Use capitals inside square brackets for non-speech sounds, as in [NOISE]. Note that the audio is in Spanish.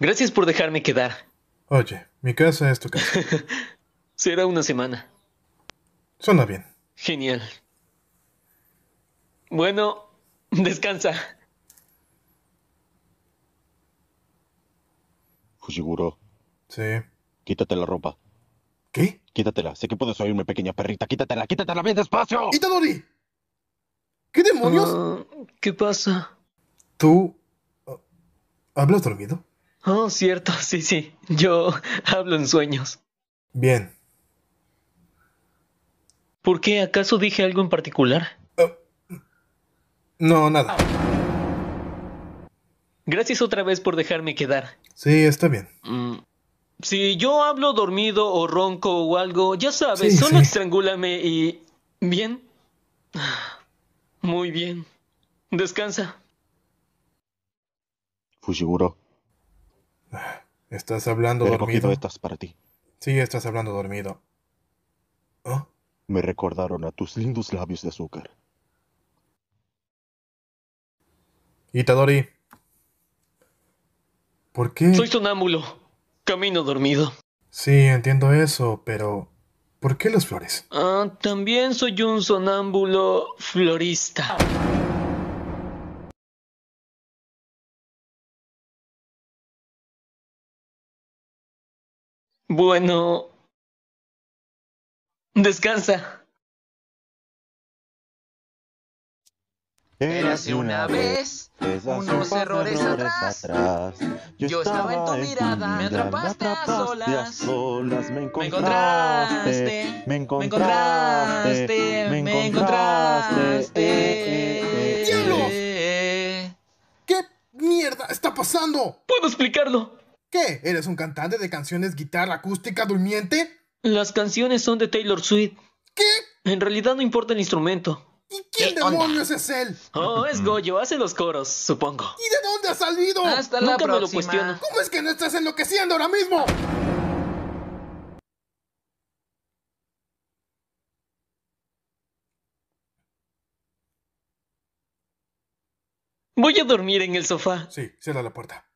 Gracias por dejarme quedar. Oye, mi casa es tu casa. [LAUGHS] Será una semana. Suena bien. Genial. Bueno, descansa. Fushiguro. Sí. Quítate la ropa. ¿Qué? Quítatela. Sé que puedes oírme, pequeña perrita. Quítatela, quítatela bien despacio. ¡Itadori! ¿Qué demonios? Ah, ¿Qué pasa? ¿Tú... Ah, ¿Hablas dormido? Oh, cierto, [LAUGHS] sí, sí. Yo [LAUGHS] hablo en sueños. Bien. ¿Por qué? ¿Acaso dije algo en particular? Oh. no, nada. Gracias otra vez por dejarme quedar. Sí, está bien. Mm, si yo hablo dormido o ronco o algo, ya sabes, solo estrangúlame y... ¿Bien? [SIGHS] Muy bien. Descansa. Fushiguro Estás hablando dormido. estas para ti. Sí, estás hablando dormido. ¿Ah? Me recordaron a tus lindos labios de azúcar. Itadori. ¿Por qué? Soy sonámbulo. Camino dormido. Sí, entiendo eso, pero ¿por qué las flores? Ah, también soy un sonámbulo florista. Bueno. Descansa. Era así una vez unos errores atrás. Yo, estaba, en tu mirada, me atrapaste, a, solas. Me encontraste, me encontraste, me encontraste. Me eh, eh, eh, ¿Qué mierda está pasando? ¡Puedo explicarlo! ¿Qué? ¿Eres un cantante de canciones guitarra acústica durmiente? Las canciones son de Taylor Swift. ¿Qué? En realidad no importa el instrumento. ¿Y quién eh, demonios es él? Oh, es Goyo, hace los coros, supongo. ¿Y de dónde ha salido? Hasta Nunca me lo cuestiono. ¿Cómo es que no estás enloqueciendo ahora mismo? Voy a dormir en el sofá. Sí, cierra la puerta.